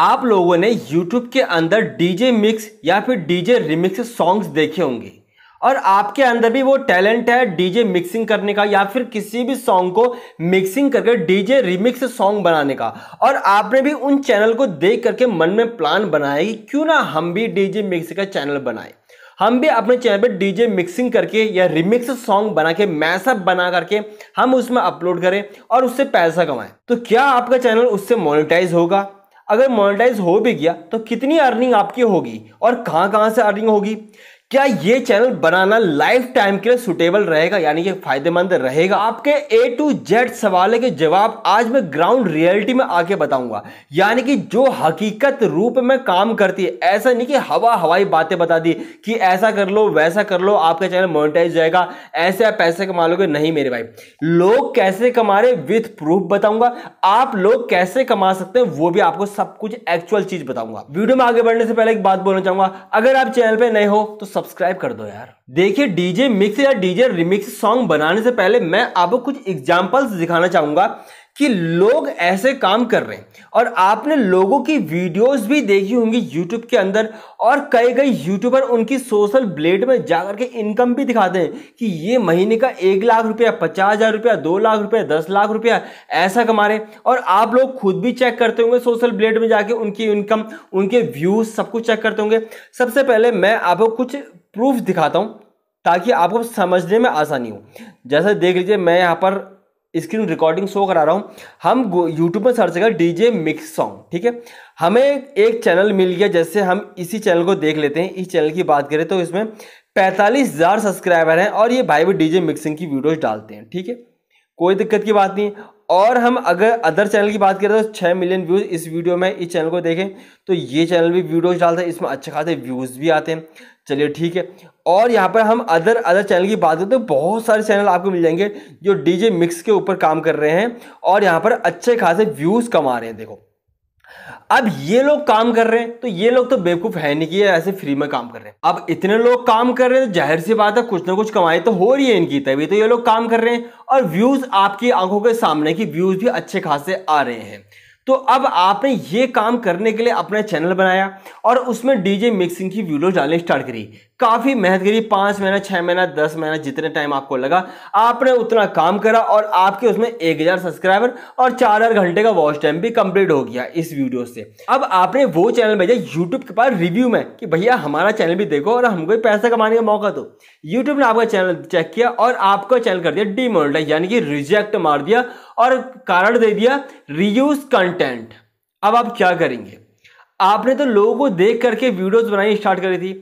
आप लोगों ने YouTube के अंदर डीजे मिक्स या फिर जे रिमिक्स सॉन्ग्स देखे होंगे और आपके अंदर भी वो टैलेंट है डीजे मिक्सिंग करने का या फिर किसी भी सॉन्ग को मिक्सिंग करके डीजे रिमिक्स सॉन्ग बनाने का और आपने भी उन चैनल को देख करके मन में प्लान बनाया कि क्यों ना हम भी डीजे मिक्स का चैनल बनाएं हम भी अपने चैनल पर डीजे मिक्सिंग करके या रिमिक्स सॉन्ग बना के मैसअप बना करके हम उसमें अपलोड करें और उससे पैसा कमाएं तो क्या आपका चैनल उससे मोनिटाइज होगा अगर मोनेटाइज हो भी गया तो कितनी अर्निंग आपकी होगी और कहां कहां से अर्निंग होगी क्या ये चैनल बनाना लाइफ टाइम के लिए सुटेबल रहेगा यानी कि फायदेमंद रहेगा आपके ए टू जेड सवाल के जवाब आज मैं ग्राउंड रियलिटी में आके बताऊंगा यानी कि जो हकीकत रूप में काम करती है ऐसा नहीं कि हवा हवाई बातें बता दी कि ऐसा कर लो वैसा कर लो आपका चैनल मोनिटाइज जाएगा ऐसे आप पैसे कमा लोगे नहीं मेरे भाई लोग कैसे कमा रहे विथ प्रूफ बताऊंगा आप लोग कैसे कमा सकते हैं वो भी आपको सब कुछ एक्चुअल चीज बताऊंगा वीडियो में आगे बढ़ने से पहले एक बात बोलना चाहूंगा अगर आप चैनल पर नए हो तो सब्सक्राइब कर दो यार देखिए डीजे मिक्स या डीजे रिमिक्स सॉन्ग बनाने से पहले मैं आपको कुछ एग्जाम्पल्स दिखाना चाहूंगा कि लोग ऐसे काम कर रहे हैं और आपने लोगों की वीडियोस भी देखी होंगी यूट्यूब के अंदर और कई कई यूट्यूबर उनकी सोशल ब्लेड में जाकर के इनकम भी दिखाते हैं कि ये महीने का एक लाख रुपया पचास हज़ार रुपया दो लाख रुपया दस लाख रुपया ऐसा कमा रहे हैं और आप लोग खुद भी चेक करते होंगे सोशल ब्लेड में जाके उनकी इनकम उनके व्यूज़ सब कुछ चेक करते होंगे सबसे पहले मैं आपको कुछ प्रूफ दिखाता हूँ ताकि आपको समझने में आसानी हो जैसे देख लीजिए मैं यहाँ पर स्क्रीन रिकॉर्डिंग शो करा रहा हूँ हम यूट्यूब पर सर्च करेगा डीजे मिक्स सॉन्ग ठीक है हमें एक चैनल मिल गया जैसे हम इसी चैनल को देख लेते हैं इस चैनल की बात करें तो इसमें पैंतालीस हज़ार सब्सक्राइबर हैं और ये भाई भी डीजे मिक्सिंग की वीडियोज डालते हैं ठीक है कोई दिक्कत की बात नहीं और हम अगर अदर चैनल की बात करें तो छः मिलियन व्यूज़ इस वीडियो में इस चैनल को देखें तो ये चैनल भी वीडियोज डालते हैं इसमें अच्छे खासे व्यूज़ भी आते हैं चलिए ठीक है और यहाँ पर हम अदर अदर चैनल की बात करते हैं बहुत सारे चैनल आपको मिल जाएंगे जो डीजे मिक्स के ऊपर काम कर रहे हैं और यहाँ पर अच्छे खासे व्यूज़ कमा रहे हैं देखो अब ये लोग काम कर रहे हैं तो ये लोग तो बेवकूफ है नहीं कि ऐसे फ्री में काम कर रहे हैं अब इतने लोग काम कर रहे हैं तो जाहिर सी बात है कुछ ना कुछ कमाई तो हो रही है इनकी तभी तो ये लोग काम कर रहे हैं और व्यूज आपकी आंखों के सामने की व्यूज भी अच्छे खासे आ रहे हैं तो अब आपने ये काम करने के लिए अपना चैनल बनाया और उसमें डीजे मिक्सिंग की वीडियो डालने स्टार्ट करी काफ़ी मेहनत करी पांच महीना छह महीना दस महीना जितने टाइम आपको लगा आपने उतना काम करा और आपके उसमें एक हज़ार सब्सक्राइबर और चार हज़ार घंटे का वॉच टाइम भी कंप्लीट हो गया इस वीडियो से अब आपने वो चैनल भेजा यूट्यूब के पास रिव्यू में कि भैया हमारा चैनल भी देखो और हमको पैसा कमाने का मौका दो यूट्यूब ने आपका चैनल चेक किया और आपका चैनल कर दिया डिमोनिटाइज यानी कि रिजेक्ट मार दिया और कारण दे दिया रियूज कंटेंट अब आप क्या करेंगे आपने तो लोगों को देख करके वीडियोस बनानी स्टार्ट करी थी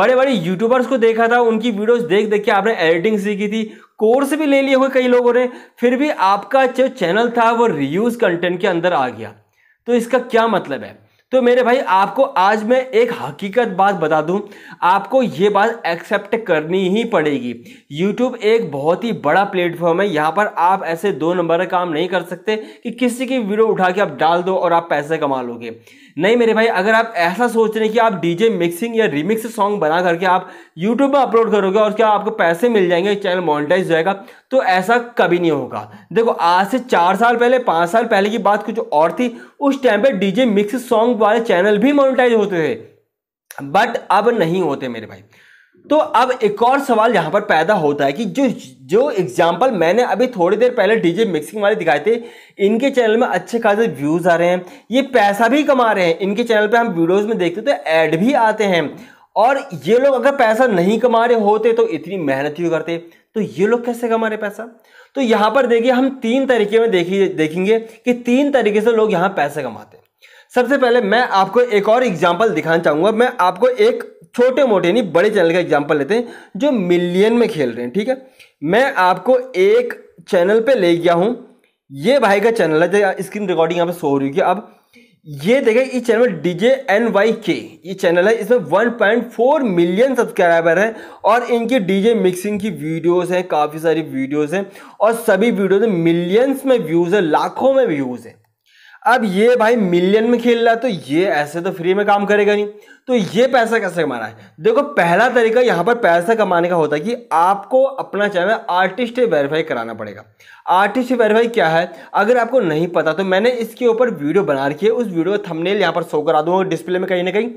बड़े बड़े यूट्यूबर्स को देखा था उनकी वीडियोस देख देख के आपने एडिटिंग सीखी थी कोर्स भी ले लिए हुए कई लोगों ने फिर भी आपका जो चैनल था वो रियूज कंटेंट के अंदर आ गया तो इसका क्या मतलब है तो मेरे भाई आपको आज मैं एक हकीकत बात बता दूं आपको ये बात एक्सेप्ट करनी ही पड़ेगी यूट्यूब एक बहुत ही बड़ा प्लेटफॉर्म है यहाँ पर आप ऐसे दो नंबर का काम नहीं कर सकते कि किसी की वीडियो उठा के आप डाल दो और आप पैसे कमा लोगे नहीं मेरे भाई अगर आप ऐसा सोच रहे हैं कि आप डीजे मिक्सिंग या रिमिक्स सॉन्ग बना करके आप यूट्यूब में अपलोड करोगे और क्या आपको पैसे मिल जाएंगे चैनल मोनिटाइज जाएगा तो ऐसा कभी नहीं होगा देखो आज से चार साल पहले पाँच साल पहले की बात कुछ और थी उस टाइम पर डीजे मिक्स सॉन्ग यूट्यूब वाले चैनल भी मोनिटाइज होते थे बट अब नहीं होते मेरे भाई तो अब एक और सवाल यहां पर पैदा होता है कि जो जो एग्जाम्पल मैंने अभी थोड़ी देर पहले डीजे मिक्सिंग वाले दिखाए थे इनके चैनल में अच्छे खासे व्यूज़ आ रहे हैं ये पैसा भी कमा रहे हैं इनके चैनल पे हम वीडियोस में देखते तो ऐड भी आते हैं और ये लोग अगर पैसा नहीं कमा रहे होते तो इतनी मेहनत क्यों करते तो ये लोग कैसे कमा रहे पैसा तो यहां पर देखिए हम तीन तरीके में देखिए देखेंगे कि तीन तरीके से लोग यहाँ पैसे कमाते हैं सबसे पहले मैं आपको एक और एग्जाम्पल दिखाना चाहूंगा मैं आपको एक छोटे मोटे नहीं बड़े चैनल का एग्जाम्पल लेते हैं जो मिलियन में खेल रहे हैं ठीक है मैं आपको एक चैनल पे ले गया हूँ ये भाई का चैनल है स्क्रीन रिकॉर्डिंग यहाँ पे शो हो रही है अब ये देखें इस चैनल में डीजे एन वाई के ये चैनल है इसमें 1.4 मिलियन सब्सक्राइबर हैं और इनकी डीजे मिक्सिंग की वीडियोस हैं काफ़ी सारी वीडियोस हैं और सभी वीडियोस में मिलियंस में व्यूज़ हैं लाखों में व्यूज़ हैं अब ये भाई मिलियन में खेल रहा है तो ये ऐसे तो फ्री में काम करेगा नहीं तो ये पैसा कैसे कमाना है देखो पहला तरीका यहाँ पर पैसा कमाने का होता है कि आपको अपना चैनल आर्टिस्ट वेरीफाई कराना पड़ेगा आर्टिस्ट वेरीफाई क्या है अगर आपको नहीं पता तो मैंने इसके ऊपर वीडियो बना रखी है उस वीडियो का थंबनेल यहाँ पर शो करा दूंगा डिस्प्ले में कहीं ना कहीं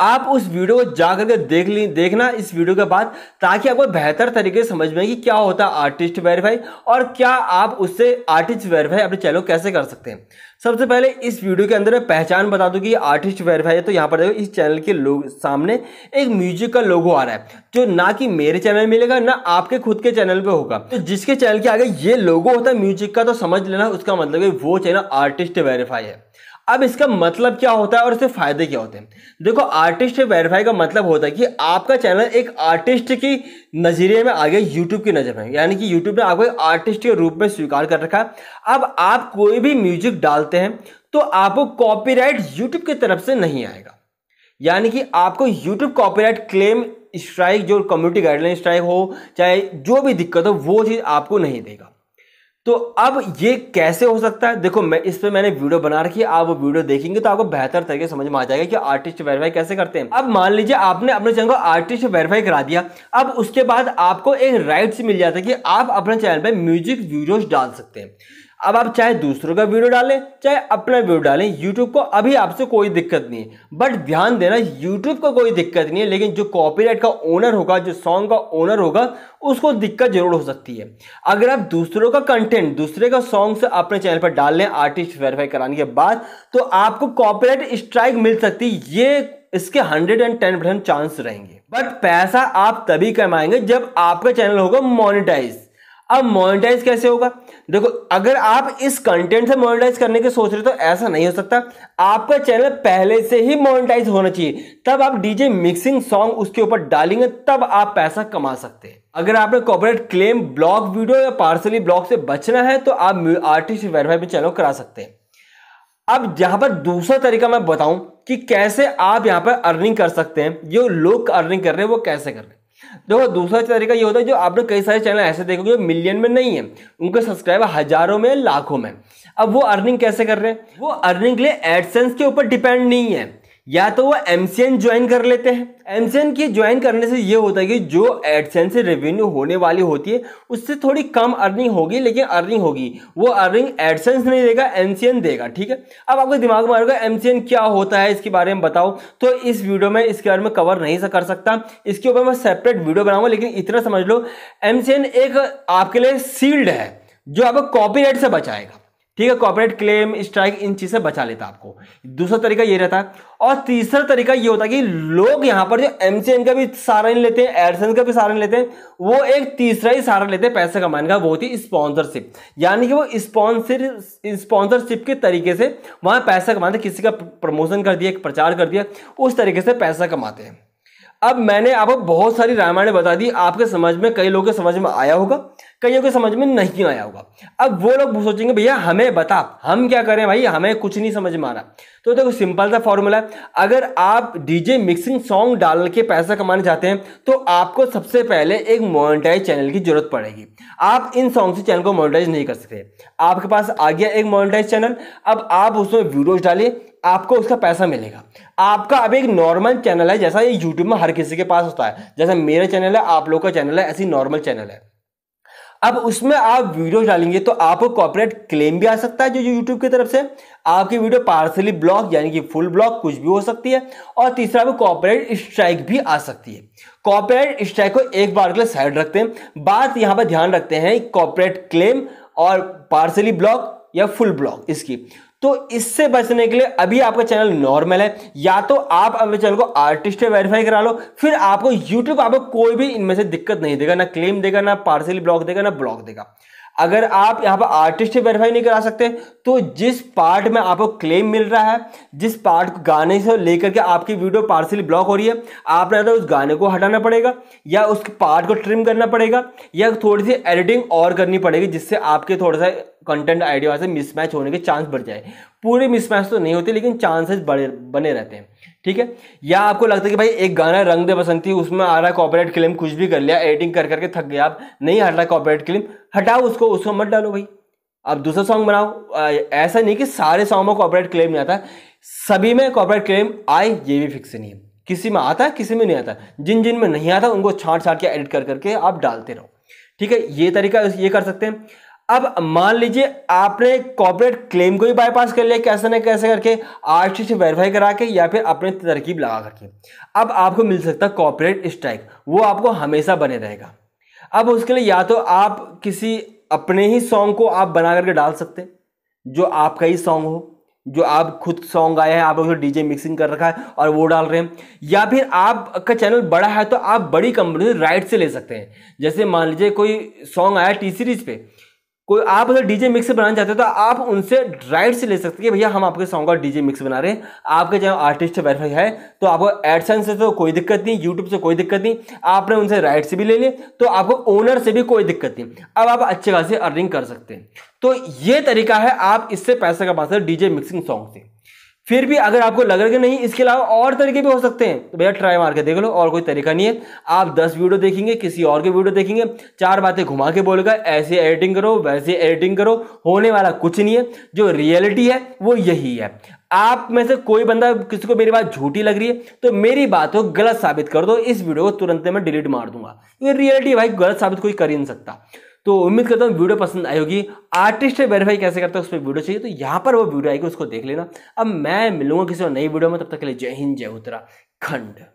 आप उस वीडियो को जा करके देख ली देखना इस वीडियो के बाद ताकि आपको बेहतर तरीके से समझ में कि क्या होता है आर्टिस्ट वेरीफाई और क्या आप उससे आर्टिस्ट वेरीफाई अपने चैनल को कैसे कर सकते हैं सबसे पहले इस वीडियो के अंदर मैं पहचान बता दूं कि आर्टिस्ट वेरीफाई है तो यहाँ पर देखो इस चैनल के लोग सामने एक म्यूजिक का लोगो आ रहा है जो ना कि मेरे चैनल में मिलेगा ना आपके खुद के चैनल पर होगा तो जिसके चैनल के आगे ये लोगो होता है म्यूजिक का तो समझ लेना उसका मतलब है वो चैनल आर्टिस्ट वेरीफाई है अब इसका मतलब क्या होता है और इसके फायदे क्या होते हैं देखो आर्टिस्ट वेरीफाई का मतलब होता है कि आपका चैनल एक आर्टिस्ट की नज़रिए में आ गया यूट्यूब की नज़र में यानी कि यूट्यूब ने आपको एक आर्टिस्ट के रूप में स्वीकार कर रखा है अब आप कोई भी म्यूजिक डालते हैं तो आपको कॉपीराइट यूट्यूब की तरफ से नहीं आएगा यानी कि आपको यूट्यूब कॉपीराइट क्लेम स्ट्राइक जो कम्युनिटी गाइडलाइन स्ट्राइक हो चाहे जो भी दिक्कत हो वो चीज़ आपको नहीं देगा तो अब ये कैसे हो सकता है देखो मैं इस पर मैंने वीडियो बना रखी है आप वो वीडियो देखेंगे तो आपको बेहतर तरीके समझ में आ जाएगा कि आर्टिस्ट वेरीफाई कैसे करते हैं अब मान लीजिए आपने अपने चैनल को आर्टिस्ट वेरीफाई करा दिया अब उसके बाद आपको एक राइट्स मिल जाता है कि आप अपने चैनल पर म्यूजिक वीडियोज डाल सकते हैं अब आप चाहे दूसरों का वीडियो डालें चाहे अपना वीडियो डालें यूट्यूब को अभी आपसे कोई दिक्कत नहीं है बट ध्यान देना यूट्यूब को कोई दिक्कत नहीं है लेकिन जो कॉपीराइट का ओनर होगा जो सॉन्ग का ओनर होगा उसको दिक्कत जरूर हो सकती है अगर आप दूसरों का कंटेंट दूसरे का सॉन्ग से अपने चैनल पर डाल लें आर्टिस्ट वेरीफाई कराने के बाद तो आपको कॉपीराइट स्ट्राइक मिल सकती है ये इसके hundred and ten percent chance रहेंगे बट पैसा आप तभी कमाएंगे जब आपका चैनल होगा मोनिटाइज अब मोनिटाइज कैसे होगा देखो अगर आप इस कंटेंट से मोनिटाइज करने के सोच रहे हो तो ऐसा नहीं हो सकता आपका चैनल पहले से ही मोनिटाइज होना चाहिए तब आप डीजे मिक्सिंग सॉन्ग उसके ऊपर डालेंगे तब आप पैसा कमा सकते हैं अगर आपने कॉपरेट क्लेम ब्लॉक वीडियो या पार्सली ब्लॉक से बचना है तो आप आर्टिस्ट वेरीफाई भी चैनल करा सकते हैं अब यहां पर दूसरा तरीका मैं बताऊं कि कैसे आप यहां पर अर्निंग कर सकते हैं जो लोग अर्निंग कर रहे हैं वो कैसे कर रहे हैं देखो दूसरा तरीका ये होता है जो आप लोग कई सारे चैनल ऐसे देखोगे जो मिलियन में नहीं है उनके सब्सक्राइबर हजारों में लाखों में अब वो अर्निंग कैसे कर रहे हैं वो अर्निंग के लिए एडसेंस के ऊपर डिपेंड नहीं है या तो वो एम ज्वाइन कर लेते हैं एम के ज्वाइन करने से ये होता है कि जो एडसेंस से रेवेन्यू होने वाली होती है उससे थोड़ी कम अर्निंग होगी लेकिन अर्निंग होगी वो अर्निंग एडसेंस नहीं देगा एम देगा ठीक है अब आपको दिमाग में आएगा एम क्या होता है इसके बारे में बताओ तो इस वीडियो में इसके बारे में कवर नहीं कर सकता इसके ऊपर मैं सेपरेट वीडियो बनाऊंगा लेकिन इतना समझ लो एम एक आपके लिए सील्ड है जो आपको राइट से बचाएगा ठीक है कॉपरेट क्लेम स्ट्राइक इन चीज से बचा लेता आपको दूसरा तरीका ये रहता है और तीसरा तरीका ये होता है कि लोग यहाँ पर जो एमसीएन का भी सहारा नहीं लेते हैं एडसन का भी सहारा लेते हैं वो एक तीसरा ही सहारा लेते हैं पैसे कमाने का वो होती है स्पॉन्सरशिप यानी कि वो स्पॉन्सर स्पॉन्सरशिप के तरीके से वहां पैसा कमाते किसी का प्रमोशन कर दिया प्रचार कर दिया उस तरीके से पैसा कमाते हैं अब मैंने आपको बहुत सारी रामायण बता दी आपके समझ में कई लोगों के समझ में आया होगा कईयों के समझ में नहीं आया होगा अब वो लोग सोचेंगे भैया हमें बता हम क्या करें भाई हमें कुछ नहीं समझ में आ रहा तो देखो तो सिंपल सा फॉर्मूला है अगर आप डीजे मिक्सिंग सॉन्ग डाल के पैसा कमाने चाहते हैं तो आपको सबसे पहले एक मोनिटाइज चैनल की जरूरत पड़ेगी आप इन सॉन्ग से चैनल को मोनिटाइज नहीं कर सकते आपके पास आ गया एक मोनिटाइज चैनल अब आप उसमें वीडियोज डालिए आपको उसका पैसा मिलेगा आपका अभी एक नॉर्मल चैनल है जैसा ये यूट्यूब में हर किसी के पास होता है जैसा मेरा चैनल है आप लोग का चैनल है ऐसी नॉर्मल चैनल है अब उसमें आप वीडियो डालेंगे तो आपको कॉपरेट क्लेम भी आ सकता है जो यूट्यूब की तरफ से आपकी वीडियो पार्सली ब्लॉक यानी कि फुल ब्लॉक कुछ भी हो सकती है और तीसरा भी कॉपरेट स्ट्राइक भी आ सकती है कॉपरेट स्ट्राइक को एक बार के लिए साइड रखते हैं बात यहां पर ध्यान रखते हैं कॉपरेट क्लेम और पार्सली ब्लॉक या फुल ब्लॉक इसकी तो इससे बचने के लिए अभी आपका चैनल नॉर्मल है या तो आप अपने चैनल को आर्टिस्ट पे वेरीफाई करा लो फिर आपको यूट्यूब आपको कोई भी इनमें से दिक्कत नहीं देगा ना क्लेम देगा ना पार्सल ब्लॉक देगा ना ब्लॉक देगा अगर आप यहाँ पर आर्टिस्ट वेरीफाई नहीं करा सकते तो जिस पार्ट में आपको क्लेम मिल रहा है जिस पार्ट को गाने से लेकर के आपकी वीडियो पार्सली ब्लॉक हो रही है आपने तो उस गाने को हटाना पड़ेगा या उस पार्ट को ट्रिम करना पड़ेगा या थोड़ी सी एडिटिंग और करनी पड़ेगी जिससे आपके थोड़ा सा कंटेंट आइडिया से मिसमैच होने के चांस बढ़ जाए पूरे मिसमैच तो नहीं होते लेकिन चांसेस बड़े बने रहते हैं ठीक है या आपको लगता है कि भाई एक गाना रंग दे बसंती उसमें आ रहा है कॉपरेट क्लेम कुछ भी कर लिया एडिटिंग कर करके थक गया आप नहीं हट रहा कॉपरेट क्लेम हटाओ उसको उसको मत डालो भाई आप दूसरा सॉन्ग बनाओ ऐसा नहीं कि सारे सॉन्ग में कॉपरेट क्लेम नहीं आता सभी में कॉपरेट क्लेम आए ये भी फिक्स नहीं है किसी में आता है किसी में नहीं आता जिन जिन में नहीं आता उनको छाट छाट के एडिट कर करके आप डालते रहो ठीक है ये तरीका ये कर सकते हैं अब मान लीजिए आपने कॉपरेट क्लेम को ही बाईपास कर लिया कैसे ना कैसे करके आर से वेरीफाई करा के या फिर अपने तरकीब लगा करके अब आपको मिल सकता है कॉपरेट स्ट्राइक वो आपको हमेशा बने रहेगा अब उसके लिए या तो आप किसी अपने ही सॉन्ग को आप बना करके डाल सकते हैं जो आपका ही सॉन्ग हो जो आप खुद सॉन्ग आए है आप उसमें डीजे मिक्सिंग कर रखा है और वो डाल रहे हैं या फिर आपका चैनल बड़ा है तो आप बड़ी कंपनी से राइट से ले सकते हैं जैसे मान लीजिए कोई सॉन्ग आया टी सीरीज पे कोई आप अगर डीजे मिक्स बनाना चाहते हो तो आप उनसे राइट्स ले सकते हैं भैया हम आपके सॉन्ग का डीजे मिक्स बना रहे हैं आपके चाहे आर्टिस्ट वेरीफाई है तो आपको एडसन से तो कोई दिक्कत नहीं यूट्यूब से कोई दिक्कत नहीं आपने उनसे राइट्स भी ले लिए तो आपको ओनर से भी कोई दिक्कत नहीं अब आप अच्छे खासी अर्निंग कर सकते हैं तो ये तरीका है आप इससे पैसा कमा सकते डीजे मिक्सिंग सॉन्ग से फिर भी अगर आपको लग रहा कि नहीं इसके अलावा और तरीके भी हो सकते हैं तो भैया ट्राई मार के देख लो और कोई तरीका नहीं है आप दस वीडियो देखेंगे किसी और के वीडियो देखेंगे चार बातें घुमा के बोलेगा ऐसे एडिटिंग करो वैसे एडिटिंग करो होने वाला कुछ नहीं है जो रियलिटी है वो यही है आप में से कोई बंदा किसी को मेरी बात झूठी लग रही है तो मेरी बात को गलत साबित कर दो इस वीडियो को तुरंत मैं डिलीट मार दूंगा ये रियलिटी भाई गलत साबित कोई कर ही नहीं सकता तो उम्मीद करता हूँ वीडियो पसंद आई होगी आर्टिस्ट वेरीफाई कैसे करता है उस पर वीडियो चाहिए तो यहाँ पर वो वीडियो आएगी उसको देख लेना अब मैं मिलूंगा किसी और नई वीडियो में तब तक के लिए जय हिंद जय उत्तराखंड